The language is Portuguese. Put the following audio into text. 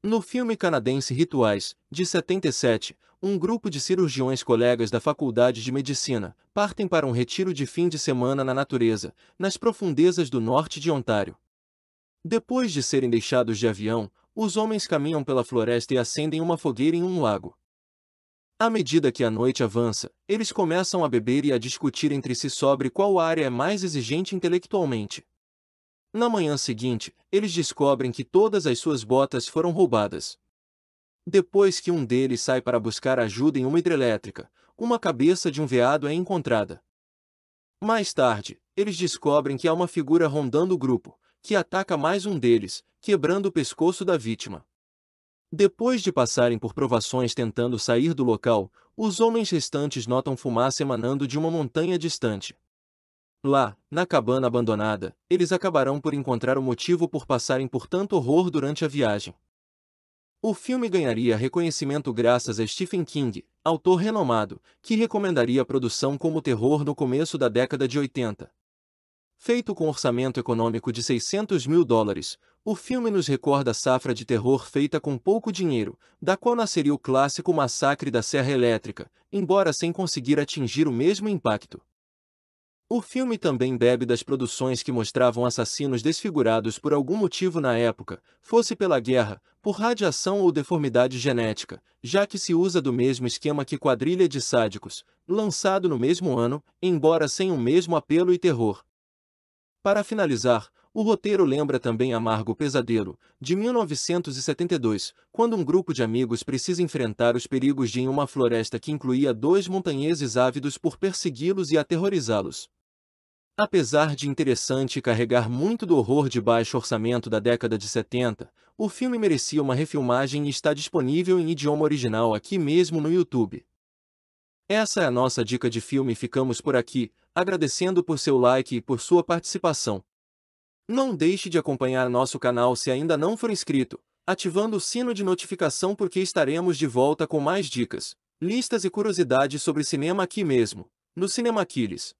No filme canadense Rituais, de 77, um grupo de cirurgiões colegas da Faculdade de Medicina partem para um retiro de fim de semana na natureza, nas profundezas do norte de Ontário. Depois de serem deixados de avião, os homens caminham pela floresta e acendem uma fogueira em um lago. À medida que a noite avança, eles começam a beber e a discutir entre si sobre qual área é mais exigente intelectualmente. Na manhã seguinte, eles descobrem que todas as suas botas foram roubadas. Depois que um deles sai para buscar ajuda em uma hidrelétrica, uma cabeça de um veado é encontrada. Mais tarde, eles descobrem que há uma figura rondando o grupo, que ataca mais um deles, quebrando o pescoço da vítima. Depois de passarem por provações tentando sair do local, os homens restantes notam fumaça emanando de uma montanha distante. Lá, na cabana abandonada, eles acabarão por encontrar o motivo por passarem por tanto horror durante a viagem. O filme ganharia reconhecimento graças a Stephen King, autor renomado, que recomendaria a produção como terror no começo da década de 80. Feito com orçamento econômico de 600 mil dólares, o filme nos recorda a safra de terror feita com pouco dinheiro, da qual nasceria o clássico Massacre da Serra Elétrica, embora sem conseguir atingir o mesmo impacto. O filme também bebe das produções que mostravam assassinos desfigurados por algum motivo na época, fosse pela guerra, por radiação ou deformidade genética, já que se usa do mesmo esquema que Quadrilha de Sádicos, lançado no mesmo ano, embora sem o mesmo apelo e terror. Para finalizar, o roteiro lembra também Amargo Pesadelo, de 1972, quando um grupo de amigos precisa enfrentar os perigos de uma floresta que incluía dois montanheses ávidos por persegui-los e aterrorizá-los. Apesar de interessante carregar muito do horror de baixo orçamento da década de 70, o filme merecia uma refilmagem e está disponível em idioma original aqui mesmo no YouTube. Essa é a nossa dica de filme ficamos por aqui, agradecendo por seu like e por sua participação. Não deixe de acompanhar nosso canal se ainda não for inscrito, ativando o sino de notificação porque estaremos de volta com mais dicas, listas e curiosidades sobre cinema aqui mesmo, no Cinema Aquiles.